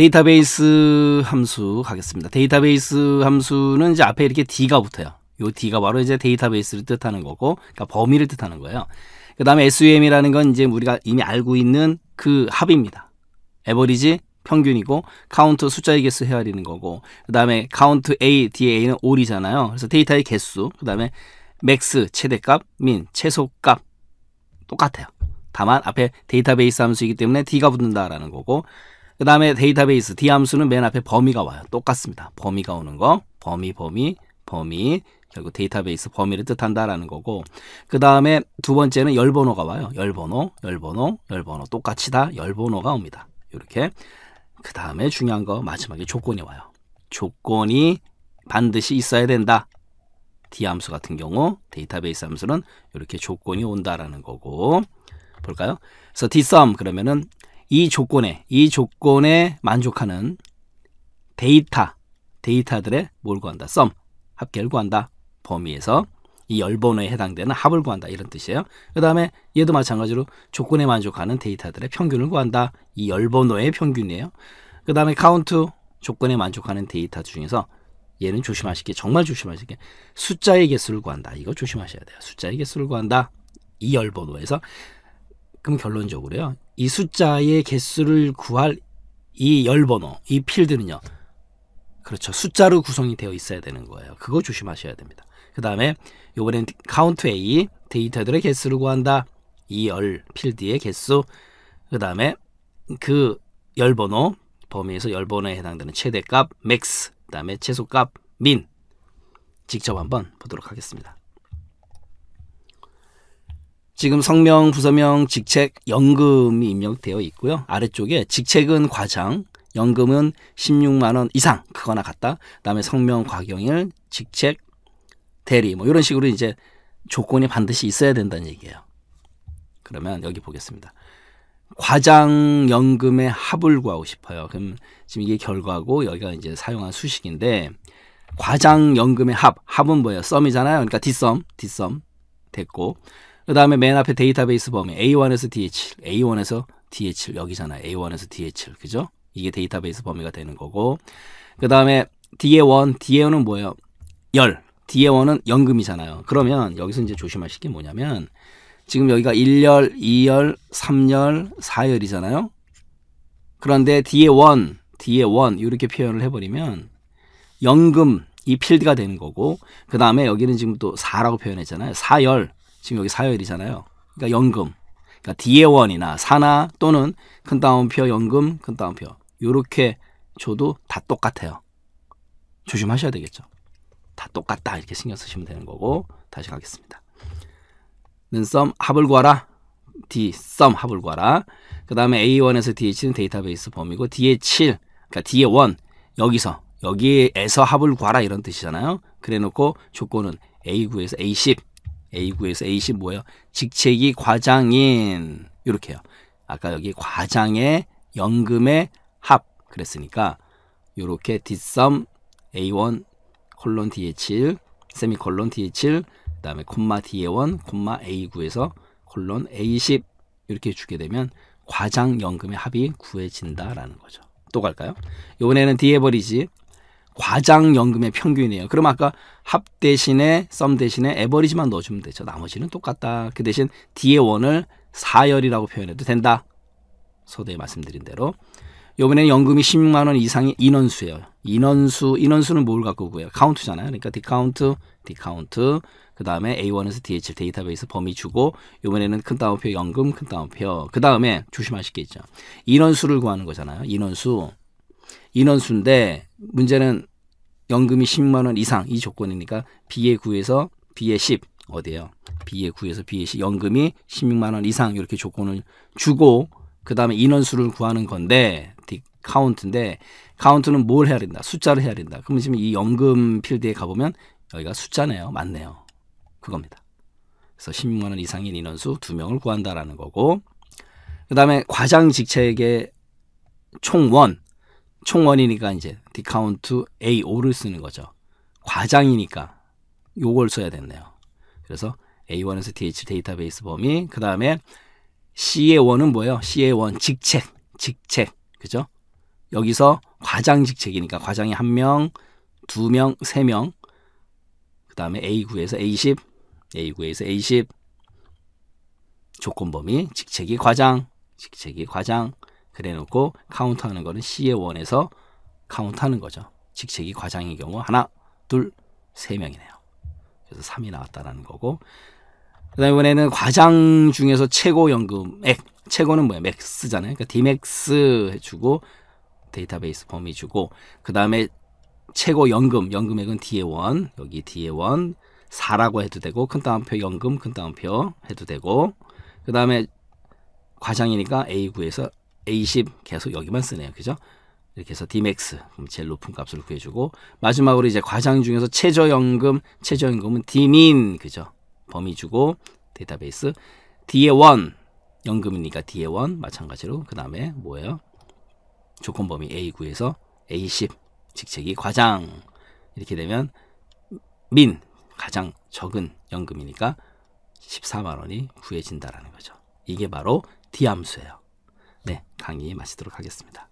데이터베이스 함수 하겠습니다. 데이터베이스 함수는 이제 앞에 이렇게 d가 붙어요. 요 d가 바로 이제 데이터베이스를 뜻하는 거고, 그러니까 범위를 뜻하는 거예요. 그 다음에 SUM이라는 건 이제 우리가 이미 알고 있는 그 합입니다. 에버리지 평균이고 카운트 숫자의 개수 헤아리는 거고 그 다음에 카운트 A, 뒤에 A는 올이잖아요. 그래서 데이터의 개수, 그 다음에 max, 최대값, 민, 최소값 똑같아요. 다만 앞에 데이터베이스 함수이기 때문에 D가 붙는다라는 거고 그 다음에 데이터베이스 D 함수는 맨 앞에 범위가 와요. 똑같습니다. 범위가 오는 거. 범위, 범위, 범위. 결국 데이터베이스 범위를 뜻한다라는 거고 그 다음에 두 번째는 열번호가 와요. 열번호, 열번호, 열번호 똑같이 다 열번호가 옵니다. 이렇게 그 다음에 중요한 거 마지막에 조건이 와요. 조건이 반드시 있어야 된다. D 함수 같은 경우 데이터베이스 함수는 이렇게 조건이 온다라는 거고 볼까요? 그래서 dsum 그러면은 이 조건에 이 조건에 만족하는 데이터 데이터들의 뭘 구한다? 썸 합계를 구한다 범위에서 이 열번호에 해당되는 합을 구한다 이런 뜻이에요. 그 다음에 얘도 마찬가지로 조건에 만족하는 데이터들의 평균을 구한다. 이 열번호의 평균이에요. 그 다음에 카운트 조건에 만족하는 데이터 중에서 얘는 조심하시게 정말 조심하시게 숫자의 개수를 구한다. 이거 조심하셔야 돼요. 숫자의 개수를 구한다. 이 열번호에서 그럼 결론적으로요. 이 숫자의 개수를 구할 이 열번호, 이 필드는요. 그렇죠. 숫자로 구성이 되어 있어야 되는 거예요. 그거 조심하셔야 됩니다. 그 다음에 요번엔 카운트 A 데이터들의 개수를 구한다. 이 열 필드의 개수 그 다음에 그 열번호 범위에서 열번호에 해당되는 최대값 맥스 그 다음에 최소값 민 직접 한번 보도록 하겠습니다. 지금 성명, 부서명, 직책, 연금이 입력되어 있고요. 아래쪽에 직책은 과장, 연금은 16만 원 이상 그거나 같다. 그다음에 성명, 과경일, 직책, 대리 뭐 이런 식으로 이제 조건이 반드시 있어야 된다는 얘기예요. 그러면 여기 보겠습니다. 과장 연금의 합을 구하고 싶어요. 그럼 지금 이게 결과고 여기가 이제 사용한 수식인데 과장 연금의 합 합은 뭐예요? 썸이잖아요. 그러니까 뒷썸 뒷썸 됐고 그 다음에 맨 앞에 데이터베이스 범위 A1에서 D7, A1에서 D7 여기잖아요. A1에서 D7 그죠? 이게 데이터베이스 범위가 되는 거고 그 다음에 DA1, DA1은 뭐예요? 열, DA1은 연금이잖아요. 그러면 여기서 이제 조심하실 게 뭐냐면 지금 여기가 1열, 2열, 3열, 4열이잖아요. 그런데 DA1, DA1 이렇게 표현을 해버리면 연금 이 필드가 되는 거고 그 다음에 여기는 지금 또 4라고 표현했잖아요. 4열, 지금 여기 사열이잖아요. 그러니까 연금. 그러니까 뒤에 원이나 사나 또는 큰 따옴표 연금 큰 따옴표 요렇게 줘도 다 똑같아요. 조심하셔야 되겠죠. 다 똑같다 이렇게 신경 쓰시면 되는 거고 다시 가겠습니다. 는 썸 합을 구하라. D 썸 합을 구하라. 그 다음에 A1에서 D7는 데이터베이스 범위고 D7 그러니까 D1 여기서 여기에서 합을 구하라 이런 뜻이잖아요. 그래놓고 조건은 A9에서 A10 A구에서 A시 뭐예요? 직책이 과장인 이렇게요. 아까 여기 과장의 연금의 합 그랬으니까 이렇게 뒷썸 A1 콜론 DH1 세미콜론 DH1 그다음에 콤마 DA1 콤마 A9에서 콜론 A10 이렇게 주게 되면 과장 연금의 합이 구해진다라는 거죠. 또 갈까요? 이번에는 디에버리지 과장연금의 평균이에요. 그럼 아까 합 대신에 썸 대신에 에버리지만 넣어주면 되죠. 나머지는 똑같다. 그 대신 뒤에 원을 사열이라고 표현해도 된다. 소대에 말씀드린 대로. 요번에는 연금이 16만 원 이상이 인원수예요. 인원수, 인원수는 뭘 갖고 오고요? 카운트잖아요. 그러니까 디카운트, 디카운트, 그 다음에 A1에서 DHL 데이터베이스 범위 주고 요번에는 큰 따옴표 연금, 큰 따옴표. 그 다음에 조심하실 게 있죠. 인원수를 구하는 거잖아요. 인원수. 인원수인데 문제는 연금이 10만 원 이상 이 조건이니까 B의 9에서 B의 10어디에요 B의 9에서 B의 10 연금이 16만 원 이상 이렇게 조건을 주고 그 다음에 인원수를 구하는 건데 카운트인데 카운트는 뭘 해야 된다? 숫자를 해야 된다. 그러면 지금 이 연금 필드에 가보면 여기가 숫자네요. 맞네요. 그겁니다. 그래서 16만 원 이상인 인원수 두명을 구한다라는 거고 그 다음에 과장 직책의 총원 총원이니까 이제 디카운트 A5를 쓰는 거죠. 과장이니까 요걸 써야 됐네요. 그래서 A1에서 DH 데이터베이스 범위 그 다음에 C의 원은 뭐예요? C의 원 직책 직책 그죠? 여기서 과장 직책이니까 과장이 한 명, 두 명, 세 명. 그 다음에 A9에서 A10, A9에서 A10 조건 범위 직책이 과장, 직책이 과장. 그래 놓고 카운트하는 거는 C의 원에서 카운트하는 거죠. 직책이 과장의 경우 하나, 둘, 세 명이네요. 그래서 3이 나왔다라는 거고 그 다음에 이번에는 과장 중에서 최고 연금액 최고는 뭐야 맥스잖아요. 그러니까 디맥스 해주고 데이터베이스 범위 주고 그 다음에 최고 연금 연금액은 D의 원 여기 D의 원 4라고 해도 되고 큰 따옴표 연금 큰 따옴표 해도 되고 그 다음에 과장이니까 A9에서 A10 계속 여기만 쓰네요. 그죠? 이렇게 해서 Dmax 제일 높은 값을 구해주고 마지막으로 이제 과장 중에서 최저연금 최저연금은 Dmin 그죠? 범위 주고 데이터베이스 d 에원 연금이니까 d 에원 마찬가지로 그 다음에 뭐예요? 조건 범위 A9에서 A10 직책이 과장 이렇게 되면 민 가장 적은 연금이니까 14만 원이 구해진다라는 거죠. 이게 바로 D함수예요. 네, 강의 마치도록 하겠습니다.